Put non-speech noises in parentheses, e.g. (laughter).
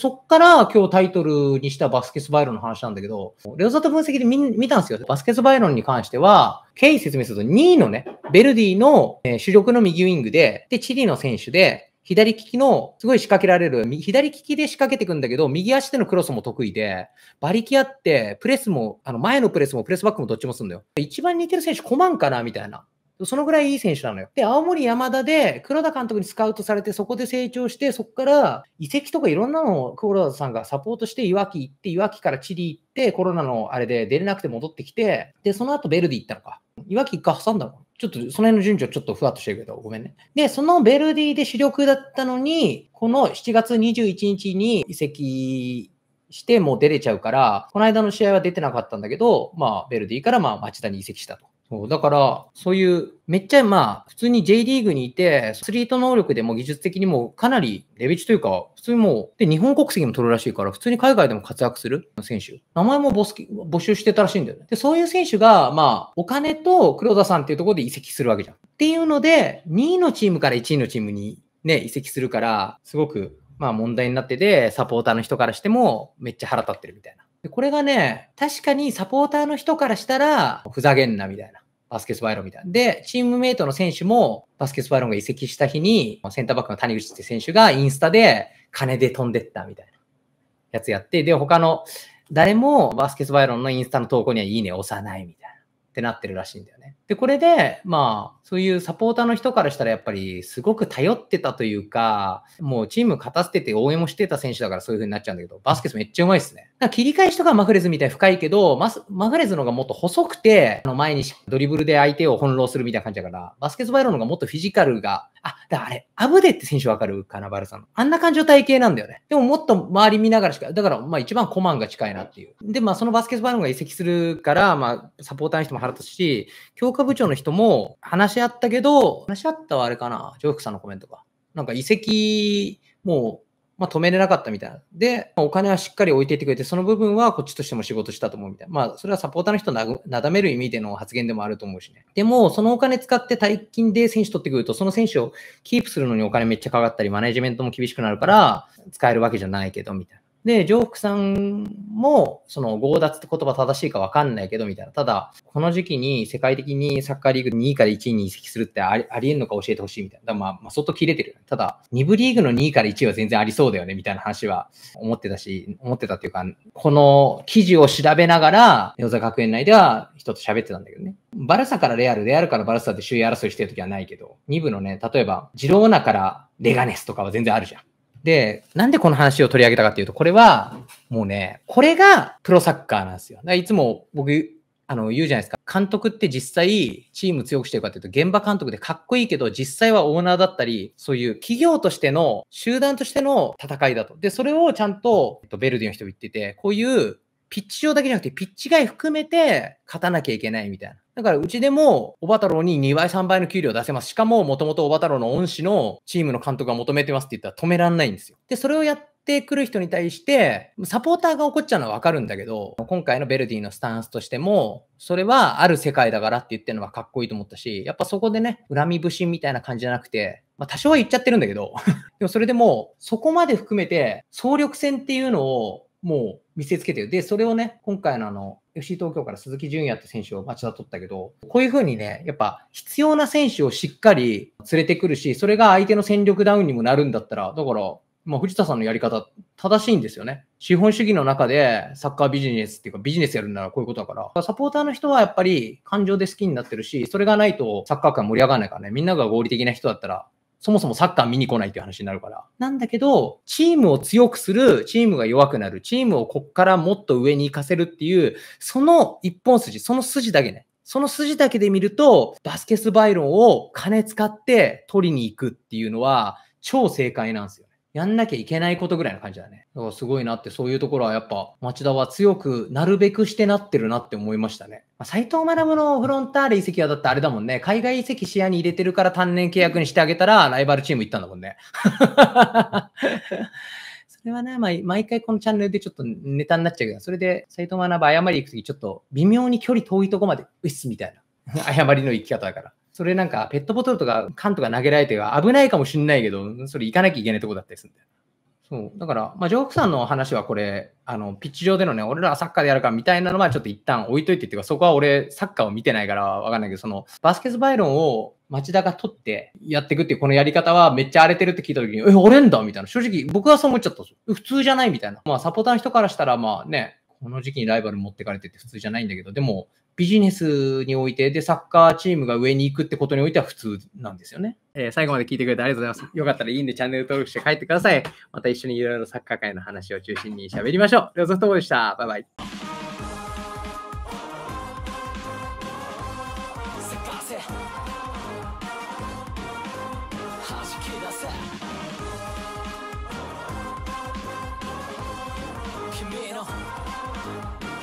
そっから今日タイトルにしたバスケスバイロンの話なんだけど、レオザト分析で見見たんですよ。バスケスバイロンに関しては、経緯説明すると2位のね、ベルディの、え主力の右ウィングで、で、チリの選手で、左利きの、すごい仕掛けられる、左利きで仕掛けていくんだけど、右足でのクロスも得意で、馬力あって、プレスも、あの前のプレスもプレスバックもどっちもするんだよ。一番似てる選手、コマンかなみたいな。そのぐらいいい選手なのよ。で、青森山田で黒田監督にスカウトされて、そこで成長して、そこから移籍とかいろんなのを黒田さんがサポートして、いわき行って、いわきからチリ行って、コロナのあれで出れなくて戻ってきて、で、その後ベルディ行ったのか。いわき一回挟んだのちょっとその辺の順序ちょっとふわっとしてるけど、ごめんね。で、そのベルディで主力だったのに、この7月21日に移籍してもう出れちゃうから、この間の試合は出てなかったんだけど、まあ、ベルディからまあ町田に移籍したと。そうだから、そういう、めっちゃまあ、普通に J リーグにいて、スリート能力でも技術的にもかなりレベチというか、普通にもう、で、日本国籍も取るらしいから、普通に海外でも活躍する選手。名前も募集してたらしいんだよね。で、そういう選手が、まあ、お金と黒田さんっていうところで移籍するわけじゃん。っていうので、2位のチームから1位のチームにね、移籍するから、すごく、まあ問題になってて、サポーターの人からしても、めっちゃ腹立ってるみたいな。でこれがね、確かにサポーターの人からしたら、ふざけんなみたいな。バスケスバイロンみたいな。で、チームメイトの選手も、バスケスバイロンが移籍した日に、センターバックの谷口って選手がインスタで、金で飛んでったみたいなやつやって、で、他の、誰もバスケスバイロンのインスタの投稿にはいいね押さないみたいな、ってなってるらしいんだよね。で、これで、まあ、そういうサポーターの人からしたら、やっぱりすごく頼ってたというか、もうチーム勝たせてて応援もしてた選手だからそういう風になっちゃうんだけど、バスケスめっちゃうまいっすね。切り返しとかマフレズみたいに深いけど、マスマフレズのがもっと細くて、あの前にドリブルで相手を翻弄するみたいな感じだから、バスケスバイロンのがもっとフィジカルが、あ、だあれ、アブデって選手わかるかな、バルさんの。あんな感じの体型なんだよね。でももっと周り見ながらしか、だからまあ一番コマンが近いなっていう。で、まあそのバスケスバイロンが移籍するから、まあサポーターの人も腹立つし、強化科部長の人も話し合ったけど、話し合ったはあれかな、ジョークさんのコメントか。なんか移籍、もう、まあ、止めれなかったみたいな。で、お金はしっかり置いていってくれて、その部分はこっちとしても仕事したと思うみたいな。まあ、それはサポーターの人ななだめる意味での発言でもあると思うしね。でも、そのお金使って大金で選手取ってくると、その選手をキープするのにお金めっちゃかかったり、マネジメントも厳しくなるから、使えるわけじゃないけど、みたいな。で、ジョークさんも、その、強奪って言葉正しいか分かんないけど、みたいな。ただ、この時期に世界的にサッカーリーグ2位から1位に移籍するってありありえんのか教えてほしいみたいな。だまあ、まあ、相当切れてる。ただ、2部リーグの2位から1位は全然ありそうだよね、みたいな話は思ってたし、思ってたっていうか、この記事を調べながら、ヨザ学園内では人と喋ってたんだけどね。バルサからレアル、レアルからバルサで首位争いしてる時はないけど、2部のね、例えば、ジローナからレガネスとかは全然あるじゃん。で、なんでこの話を取り上げたかっていうと、これは、もうね、これがプロサッカーなんですよ。だからいつも僕、あの、言うじゃないですか。監督って実際、チーム強くしてるかっていうと、現場監督でかっこいいけど、実際はオーナーだったり、そういう企業としての、集団としての戦いだと。で、それをちゃんと、ベルディの人も言ってて、こういうピッチ上だけじゃなくて、ピッチ外含めて勝たなきゃいけないみたいな。だからうちでも、小ろ郎に2倍、3倍の給料出せます。しかも、もともと小ろ郎の恩師のチームの監督が求めてますって言ったら止めらんないんですよ。で、それをやってくる人に対して、サポーターが怒っちゃうのはわかるんだけど、今回のベルディのスタンスとしても、それはある世界だからって言ってるのはかっこいいと思ったし、やっぱそこでね、恨み不信みたいな感じじゃなくて、まあ、多少は言っちゃってるんだけど (laughs) でもそれでも、そこまで含めて、総力戦っていうのを、もう見せつけてる。で、それをね、今回のあの、FC 東京から鈴木純也って選手を町田取ったけど、こういうふうにね、やっぱ必要な選手をしっかり連れてくるし、それが相手の戦力ダウンにもなるんだったら、だから、まあ、藤田さんのやり方、正しいんですよね。資本主義の中でサッカービジネスっていうかビジネスやるならこういうことだから、サポーターの人はやっぱり感情で好きになってるし、それがないとサッカー界盛り上がらないからね、みんなが合理的な人だったらそもそもサッカー見に来ないっていう話になるから。なんだけど、チームを強くする、チームが弱くなる、チームをこっからもっと上に行かせるっていう、その一本筋、その筋だけね。その筋だけで見ると、バスケスバイロンを金使って取りに行くっていうのは、超正解なんですよ。やんなきゃいけないことぐらいの感じだね。だからすごいなって、そういうところはやっぱ町田は強くなるべくしてなってるなって思いましたね。まあ、斉藤学のフロンターレ遺跡はだってあれだもんね。海外移籍視野に入れてるから単年契約にしてあげたらライバルチーム行ったんだもんね。(laughs) それはね、まあ、毎回このチャンネルでちょっとネタになっちゃうけど、それで斎藤学謝り行くときちょっと微妙に距離遠いとこまで、うっすみたいな。謝りの行き方だから。それなんかペットボトルとか缶とか投げられて危ないかもしれないけど、それ行かなきゃいけないとこだったりするんだよ。そう。だから、まあ、ジョークさんの話はこれ、あの、ピッチ上でのね、俺らはサッカーでやるからみたいなのはちょっと一旦置いといてっていうか、そこは俺、サッカーを見てないからわかんないけど、その、バスケスバイロンを町田が取ってやっていくっていうこのやり方はめっちゃ荒れてるって聞いた時に、え、俺んだみたいな。正直僕はそう思っちゃったんですよ。普通じゃないみたいな。まあサポーターの人からしたらまあね、この時期にライバル持ってかれてって普通じゃないんだけど、でも、ビジネスにおいて、で、サッカーチームが上に行くってことにおいては普通なんですよね。えー、最後まで聞いてくれてありがとうございます。よかったらいいんでチャンネル登録して帰ってください。また一緒にいろいろサッカー界の話を中心に喋りましょう。両ソフトボールでした。バイバイ。の